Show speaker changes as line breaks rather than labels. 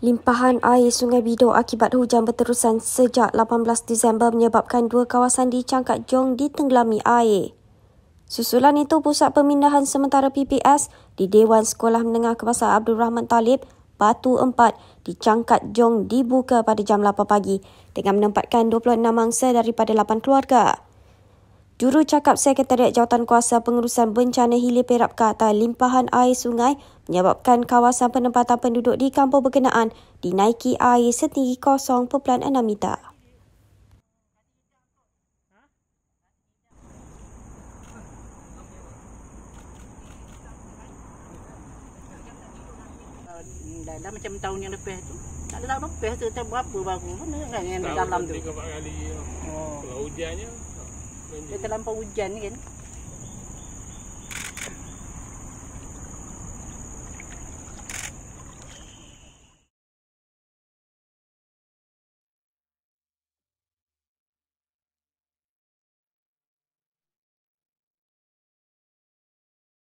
Limpahan air Sungai Bidok akibat hujan berterusan sejak 18 Disember menyebabkan dua kawasan di Cangkat Jong ditenggelami air. Susulan itu, Pusat Pemindahan Sementara PPS di Dewan Sekolah Menengah Kebangsaan Abdul Rahman Talib, Batu 4 di Cangkat Jong dibuka pada jam 8 pagi dengan menempatkan 26 mangsa daripada 8 keluarga. Juru cakap Sekretariat Jawatan Kuasa Pengurusan Bencana Hilir Perak kata limpahan air sungai menyebabkan kawasan penempatan penduduk di kampung berkenaan dinaiki air setinggi 0.6 meter.
dah macam tahun yang lepas tu. Tak ada tahun lepas tu, tak berapa baru. Mana kan yang dalam tu? Tiga, empat kali. Oh. Kalau hujannya, dia terlampau hujan kan.